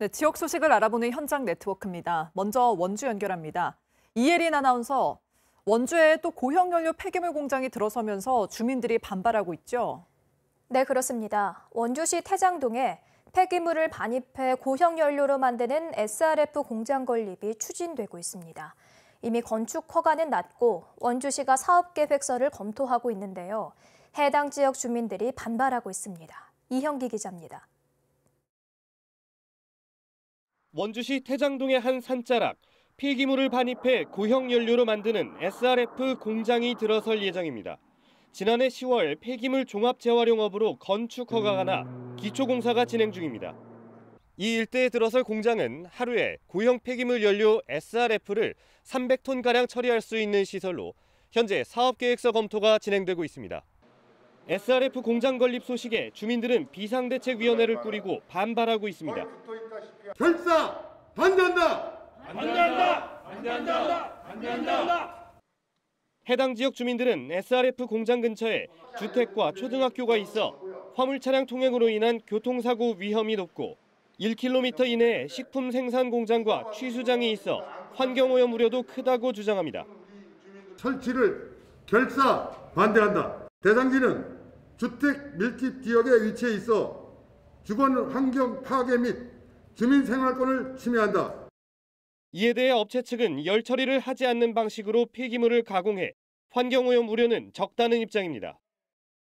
네, 지역 소식을 알아보는 현장 네트워크입니다. 먼저 원주 연결합니다. 이예린 아나운서, 원주에 또 고형연료 폐기물 공장이 들어서면서 주민들이 반발하고 있죠? 네, 그렇습니다. 원주시 태장동에 폐기물을 반입해 고형연료로 만드는 SRF 공장 건립이 추진되고 있습니다. 이미 건축 허가는 났고 원주시가 사업계획서를 검토하고 있는데요. 해당 지역 주민들이 반발하고 있습니다. 이형기 기자입니다. 원주시 태장동의 한 산자락 폐기물을 반입해 고형 연료로 만드는 SRF 공장이 들어설 예정입니다. 지난해 10월 폐기물 종합 재활용업으로 건축 허가가 나 기초공사가 진행 중입니다. 이 일대에 들어설 공장은 하루에 고형 폐기물 연료 SRF를 300톤가량 처리할 수 있는 시설로 현재 사업계획서 검토가 진행되고 있습니다. SRF 공장 건립 소식에 주민들은 비상대책위원회를 꾸리고 반발하고 있습니다. 결사 반대한다. 반대한다. 반대한다. 반대한다. 해당 지역 주민들은 SRF 공장 근처에 주택과 초등학교가 있어 화물 차량 통행으로 인한 교통사고 위험이 높고 1km 이내에 식품 생산 공장과 취수장이 있어 환경 오염 우려도 크다고 주장합니다. 설치를 결사 반대한다. 대상지는 주택 밀집 지역에 위치해 있어 주거 환경 파괴 및 주민 생활권을 침해한다. 이에 대해 업체 측은 열 처리를 하지 않는 방식으로 폐기물을 가공해 환경오염 우려는 적다는 입장입니다.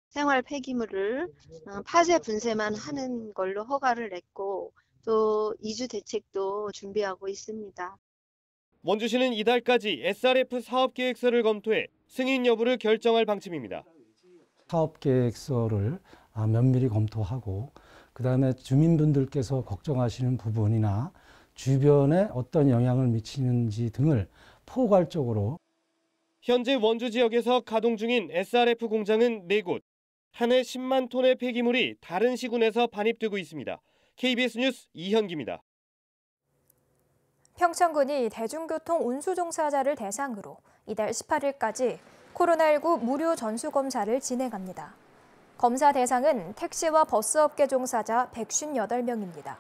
생활 폐기물을 어, 파쇄 분쇄만 하는 걸로 허가를 냈고 또 이주 대책도 준비하고 있습니다. 원주시는 이달까지 SRF 사업 계획서를 검토해 승인 여부를 결정할 방침입니다. 사업 계획서를 아, 면밀히 검토하고 그 다음에 주민분들께서 걱정하시는 부분이나 주변에 어떤 영향을 미치는지 등을 포괄적으로 현재 원주 지역에서 가동 중인 SRF 공장은 4곳. 한 해 10만 톤의 폐기물이 다른 시군에서 반입되고 있습니다. KBS 뉴스 이현기입니다. 평창군이 대중교통 운수종사자를 대상으로 이달 18일까지 코로나19 무료 전수검사를 진행합니다. 검사 대상은 택시와 버스업계 종사자 158명입니다.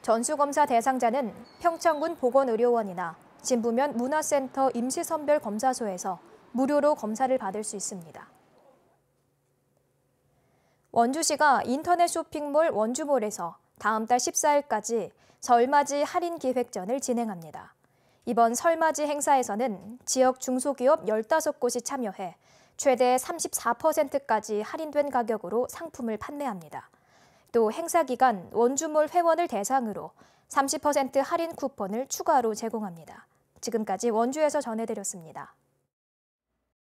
전수검사 대상자는 평창군 보건의료원이나 진부면 문화센터 임시선별검사소에서 무료로 검사를 받을 수 있습니다. 원주시가 인터넷 쇼핑몰 원주몰에서 다음 달 14일까지 설맞이 할인 기획전을 진행합니다. 이번 설맞이 행사에서는 지역 중소기업 15곳이 참여해 최대 34%까지 할인된 가격으로 상품을 판매합니다. 또 행사 기간 원주몰 회원을 대상으로 30% 할인 쿠폰을 추가로 제공합니다. 지금까지 원주에서 전해드렸습니다.